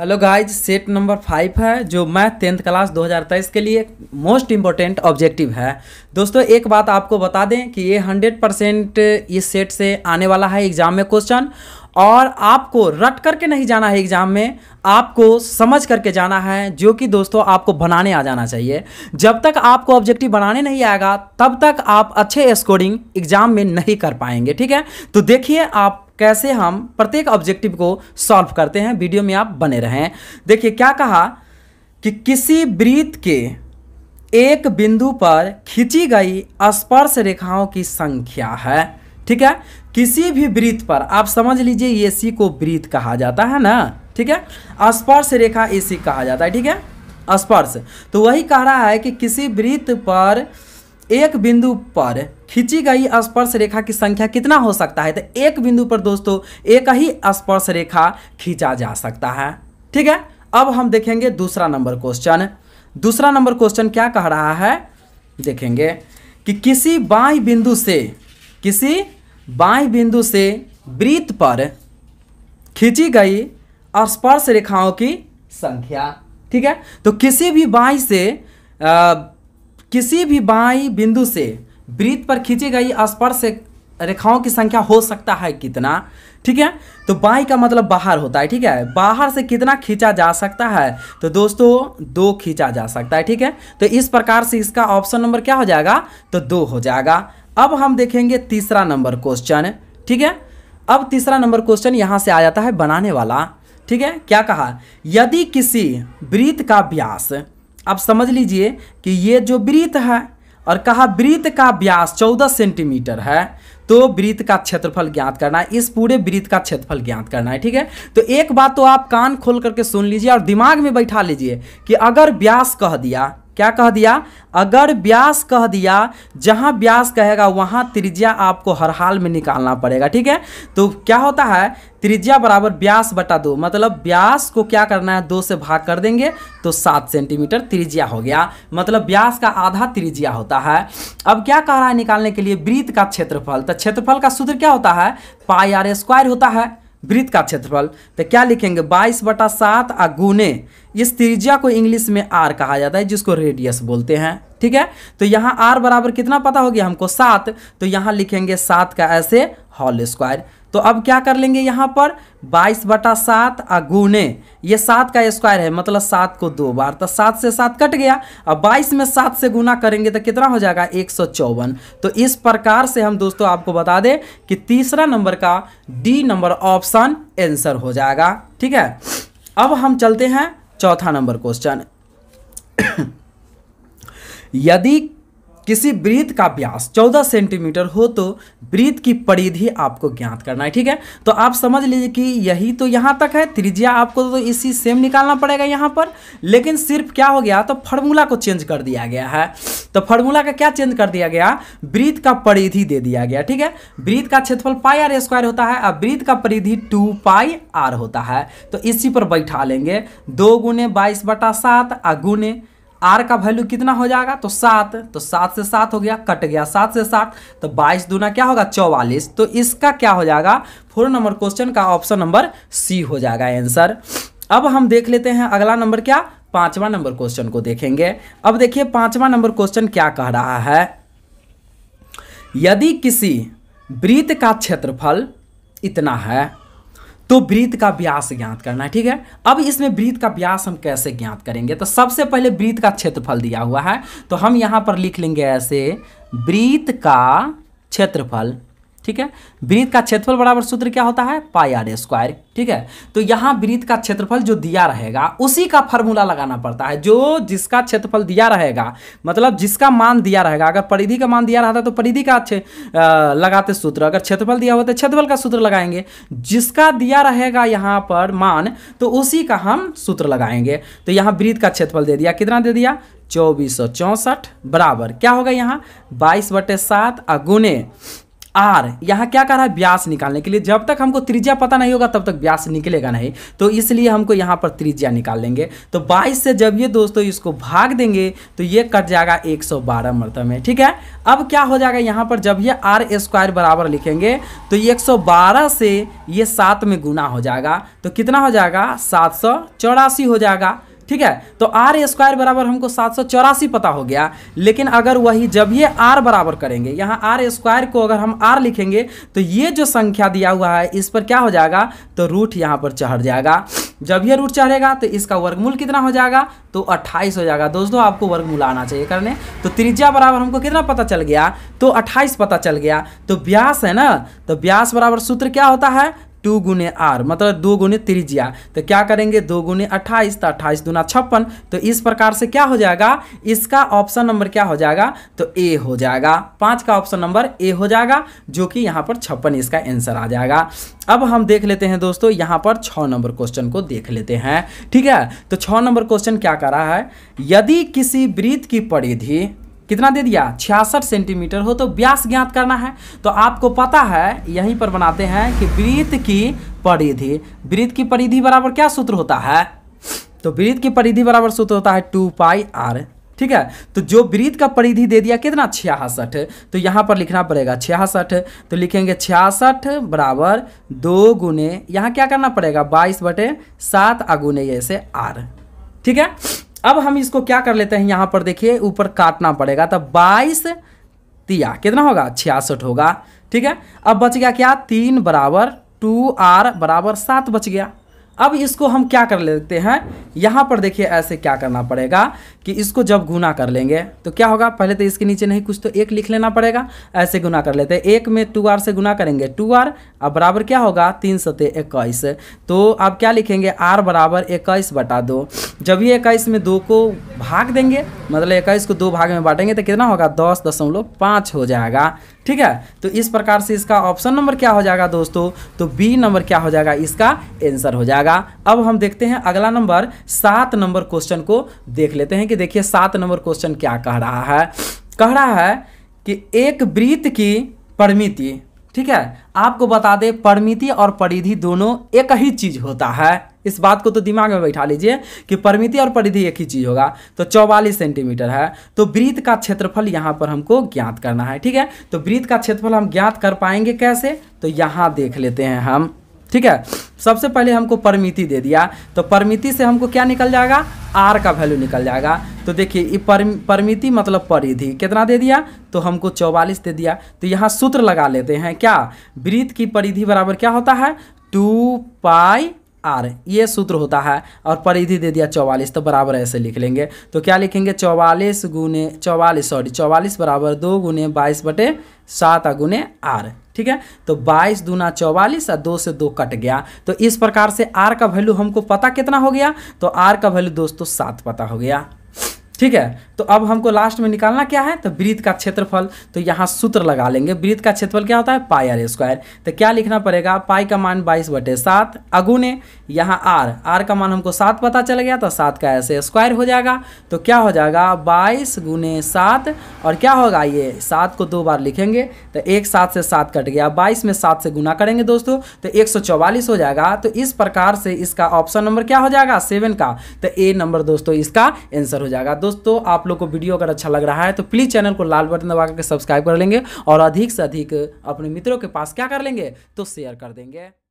hello guys set number five है जो math tenth class 2023 के लिए मोस्ट इम्पोर्टेंट ऑब्जेक्टिव है दोस्तों एक बात आपको बता दें कि ये 100 परसेंट इस सेट से आने वाला है एग्ज़ाम में क्वेश्चन और आपको रट करके नहीं जाना है एग्ज़ाम में आपको समझ करके जाना है जो कि दोस्तों आपको बनाने आ जाना चाहिए जब तक आपको ऑब्जेक्टिव बनाने नहीं आएगा तब तक आप अच्छे स्कोरिंग एग्ज़ाम में नहीं कर पाएंगे ठीक है तो देखिए आप कैसे हम प्रत्येक ऑब्जेक्टिव को सॉल्व करते हैं वीडियो में आप बने रहें देखिए क्या कहा कि किसी वृत्त के एक बिंदु पर खींची गई स्पर्श रेखाओं की संख्या है ठीक है किसी भी वृत्त पर आप समझ लीजिए ये सी को वृत्त कहा जाता है ना ठीक है स्पर्श रेखा ए सी कहा जाता है ठीक है स्पर्श तो वही कह रहा है कि किसी वृत्त पर एक बिंदु पर खींची गई स्पर्श रेखा की संख्या कितना हो सकता है तो एक बिंदु पर दोस्तों एक ही स्पर्श रेखा खींचा जा सकता है ठीक है अब हम देखेंगे दूसरा नंबर क्वेश्चन दूसरा नंबर क्वेश्चन क्या कह रहा है देखेंगे कि किसी बाई बिंदु से किसी बाई बिंदु से वृत्त पर खींची गई स्पर्श रेखाओं की संख्या ठीक है तो किसी भी बाई से आ, किसी भी बाई बिंदु से वृत्त पर खींची गई स्पर्श रेखाओं की संख्या हो सकता है कितना ठीक है तो बाई का मतलब बाहर होता है ठीक है बाहर से कितना खींचा जा सकता है तो दोस्तों दो खींचा जा सकता है ठीक है तो इस प्रकार से इसका ऑप्शन नंबर क्या हो जाएगा तो दो हो जाएगा अब हम देखेंगे तीसरा नंबर क्वेश्चन ठीक है अब तीसरा नंबर क्वेश्चन यहाँ से आ जाता है बनाने वाला ठीक है क्या कहा यदि किसी वृत्त का व्यास आप समझ लीजिए कि ये जो वृत्त है और कहा वृत्त का व्यास 14 सेंटीमीटर है तो वृत्त का क्षेत्रफल ज्ञात करना है इस पूरे वृत्त का क्षेत्रफल ज्ञात करना है ठीक है तो एक बात तो आप कान खोल करके सुन लीजिए और दिमाग में बैठा लीजिए कि अगर व्यास कह दिया क्या कह दिया अगर व्यास कह दिया जहां व्यास कहेगा वहां त्रिज्या आपको हर हाल में निकालना पड़ेगा ठीक है तो क्या होता है त्रिज्या बराबर व्यास बटा दो मतलब व्यास को क्या करना है दो से भाग कर देंगे तो सात सेंटीमीटर त्रिज्या हो गया मतलब व्यास का आधा त्रिज्या होता है अब क्या कह रहा है निकालने के लिए वृत्त का क्षेत्रफल तो क्षेत्रफल का सूत्र क्या होता है पाई आर स्क्वायर होता है वृत्त का क्षेत्रफल तो क्या लिखेंगे बाईस बटा सात आ गुने इस त्रिज्या को इंग्लिश में आर कहा जाता है जिसको रेडियस बोलते हैं ठीक है तो यहाँ आर बराबर कितना पता हो गया हमको सात तो यहाँ लिखेंगे सात का ऐसे हॉल स्क्वायर तो अब क्या कर लेंगे यहाँ पर बाईस बटा सात गुणे ये सात का स्क्वायर है मतलब सात को दो बार तो सात से सात कट गया अब बाईस में सात से गुना करेंगे तो कितना हो जाएगा एक सौ चौवन तो इस प्रकार से हम दोस्तों आपको बता दें कि तीसरा नंबर का डी नंबर ऑप्शन आंसर हो जाएगा ठीक है अब हम चलते हैं चौथा नंबर क्वेश्चन यदि किसी वृत्त का व्यास 14 सेंटीमीटर हो तो वृत्त की परिधि आपको ज्ञात करना है ठीक है तो आप समझ लीजिए कि यही तो यहाँ तक है त्रिज्या आपको तो इसी सेम निकालना पड़ेगा यहाँ पर लेकिन सिर्फ क्या हो गया तो फार्मूला को चेंज कर दिया गया है तो फार्मूला का क्या चेंज कर दिया गया वृत्त का परिधि दे दिया गया ठीक है वृत्त का क्षेत्रफल पाई आर स्क्वायर होता है और वृत्त का परिधि टू पाई आर होता है तो इसी पर बैठा लेंगे दो गुने बाईस बटा सात और गुने आर का वैल्यू कितना हो जाएगा तो सात तो सात से सात हो गया कट गया सात से सात तो बाईस दूना क्या होगा चौवालीस तो इसका क्या हो जाएगा फोर नंबर क्वेश्चन का ऑप्शन नंबर सी हो जाएगा आंसर अब हम देख लेते हैं अगला नंबर क्या पांचवा नंबर क्वेश्चन को देखेंगे अब देखिए पांचवा नंबर क्वेश्चन क्या कह रहा है यदि किसी वृत्त का क्षेत्रफल इतना है तो वृत्त का व्यास ज्ञात करना ठीक है अब इसमें वृत्त का व्यास हम कैसे ज्ञात करेंगे तो सबसे पहले वृत्त का क्षेत्रफल दिया हुआ है तो हम यहां पर लिख लेंगे ऐसे वृत्त का क्षेत्रफल ठीक है वृत्त का क्षेत्रफल बराबर सूत्र क्या होता है पाई आर स्क्वायर ठीक है तो यहाँ वृत्त का क्षेत्रफल जो दिया रहेगा उसी का फॉर्मूला लगाना पड़ता है जो जिसका क्षेत्रफल दिया रहेगा मतलब जिसका मान दिया रहेगा अगर परिधि का मान दिया रहता तो परिधि का आ, लगाते सूत्र अगर क्षेत्रफल दिया हुआ तो क्षेत्रफल का सूत्र लगाएंगे जिसका दिया रहेगा यहाँ पर मान तो उसी का हम सूत्र लगाएंगे तो यहाँ वृत्त का क्षेत्रफल दे दिया कितना दे दिया चौबीस बराबर क्या होगा यहाँ बाईस बटे सात आर यहाँ क्या कह रहा है व्यास निकालने के लिए जब तक हमको त्रिज्या पता नहीं होगा तब तक व्यास निकलेगा नहीं तो इसलिए हमको यहाँ पर त्रिज्या निकाल लेंगे तो बाईस से जब ये दोस्तों इसको भाग देंगे तो ये कट जाएगा एक सौ बारह मरतब में ठीक है अब क्या हो जाएगा यहाँ पर जब ये आर स्क्वायर बराबर लिखेंगे तो एक सौ बारह से ये सात में गुना हो जाएगा तो कितना हो जाएगा सात सौ चौरासी हो जाएगा ठीक है तो आर स्क्वायर बराबर हमको सात सौ चौरासी पता हो गया लेकिन अगर वही जब ये आर बराबर करेंगे यहाँ आर स्क्वायर को अगर हम आर लिखेंगे तो ये जो संख्या दिया हुआ है इस पर क्या हो जाएगा तो रूट यहाँ पर चढ़ जाएगा जब ये रूट चढ़ेगा तो इसका वर्गमूल कितना हो जाएगा तो 28 हो जाएगा दोस्तों आपको वर्गमूल आना चाहिए करने तो त्रिज्या बराबर हमको कितना पता चल गया तो 28 पता चल गया तो ब्यास है ना तो ब्यास बराबर सूत्र क्या होता है टू गुने आर मतलब दो गुने त्रिज्या तो क्या करेंगे दो गुने अट्ठाईस तो अट्ठाईस दूना छप्पन तो इस प्रकार से क्या हो जाएगा इसका ऑप्शन नंबर क्या हो जाएगा तो ए हो जाएगा पाँच का ऑप्शन नंबर ए हो जाएगा जो कि यहाँ पर छप्पन इसका आंसर आ जाएगा अब हम देख लेते हैं दोस्तों यहाँ पर छः नंबर क्वेश्चन को देख लेते हैं ठीक है तो छः नंबर क्वेश्चन क्या कर रहा है यदि किसी वृत्त की परिधि कितना दे दिया छियासठ सेंटीमीटर हो तो व्यास ज्ञात करना है तो आपको पता है यहीं पर बनाते हैं कि वृत्त की परिधि वृत्त की परिधि बराबर क्या सूत्र होता है तो वृत्त की परिधि बराबर सूत्र होता है टू पाई आर ठीक है तो जो वृत्त का परिधि दे दिया कितना छियासठ तो यहाँ पर लिखना पड़ेगा छियासठ तो लिखेंगे छियासठ बराबर दो गुने यहाँ क्या करना पड़ेगा बाईस बटे सात अगुने ऐसे आर ठीक है अब हम इसको क्या कर लेते हैं यहाँ पर देखिए ऊपर काटना पड़ेगा तो बाईस तिया कितना होगा छियासठ होगा ठीक है अब बच गया क्या तीन बराबर टू आर बराबर सात बच गया अब इसको हम क्या कर लेते हैं यहाँ पर देखिए ऐसे क्या करना पड़ेगा कि इसको जब गुना कर लेंगे तो क्या होगा पहले तो इसके नीचे नहीं कुछ तो एक लिख लेना पड़ेगा ऐसे गुना कर लेते हैं एक में टू आर से गुना करेंगे टू आर अब बराबर क्या होगा तीन सते इक्कीस तो आप क्या लिखेंगे आर बराबर इक्कीस बटा दो जब ये इक्कीस में दो को भाग देंगे मतलब इक्कीस को दो भाग में बांटेंगे तो कितना होगा दस दशमलव पाँच हो जाएगा ठीक है तो इस प्रकार से इसका ऑप्शन नंबर क्या हो जाएगा दोस्तों तो बी नंबर क्या हो जाएगा इसका आंसर हो जाएगा जाएगा अब हम देखते हैं अगला नंबर सात नंबर क्वेश्चन को देख लेते हैं कि देखिए सात नंबर क्वेश्चन क्या कह रहा है कह रहा है कि एक वृत्त की परिमिति ठीक है आपको बता दें परिमिति और परिधि दोनों एक ही चीज होता है इस बात को तो दिमाग में बैठा लीजिए कि परिमिति और परिधि एक ही चीज होगा तो चौवालीस सेंटीमीटर है तो वृत्त का क्षेत्रफल यहां पर हमको ज्ञात करना है ठीक है तो वृत्त का क्षेत्रफल हम ज्ञात कर पाएंगे कैसे तो यहां देख लेते हैं हम ठीक है सबसे पहले हमको परमिति दे दिया तो परमिति से हमको क्या निकल जाएगा आर का वैल्यू निकल जाएगा तो देखिए ये परमिति मतलब परिधि कितना दे दिया तो हमको चौवालीस दे दिया तो यहाँ सूत्र लगा लेते हैं क्या वृत्त की परिधि बराबर क्या होता है टू पाई आर ये सूत्र होता है और परिधि दे दिया चौवालीस तो बराबर ऐसे लिख लेंगे तो क्या लिखेंगे चौवालीस गुने चौवालीस सॉरी चौवालीस बराबर दो गुने बाईस बटे सात गुने आर ठीक है तो 22 दूना चौवालीस और दो से दो कट गया तो इस प्रकार से आर का वैल्यू हमको पता कितना हो गया तो आर का वैल्यू दोस्तों सात पता हो गया ठीक है तो अब हमको लास्ट में निकालना क्या है तो वृत्त का क्षेत्रफल तो यहाँ सूत्र लगा लेंगे वृत्त का क्षेत्रफल क्या होता है पाई आर स्क्वायर तो क्या लिखना पड़ेगा पाई का मान बाईस बटे सात अगुने यहाँ आर आर का मान हमको सात पता चल गया तो सात का ऐसे स्क्वायर हो जाएगा तो क्या हो जाएगा बाईस गुने सात और क्या होगा ये सात को दो बार लिखेंगे तो एक सात से सात कट गया बाईस में सात से गुना करेंगे दोस्तों तो एक हो जाएगा तो इस प्रकार से इसका ऑप्शन नंबर क्या हो जाएगा सेवन का तो ए नंबर दोस्तों इसका आंसर हो जाएगा दोस्तों आप लोग को वीडियो अगर अच्छा लग रहा है तो प्लीज़ चैनल को लाल बटन दबा करके सब्सक्राइब कर लेंगे और अधिक से अधिक अपने मित्रों के पास क्या कर लेंगे तो शेयर कर देंगे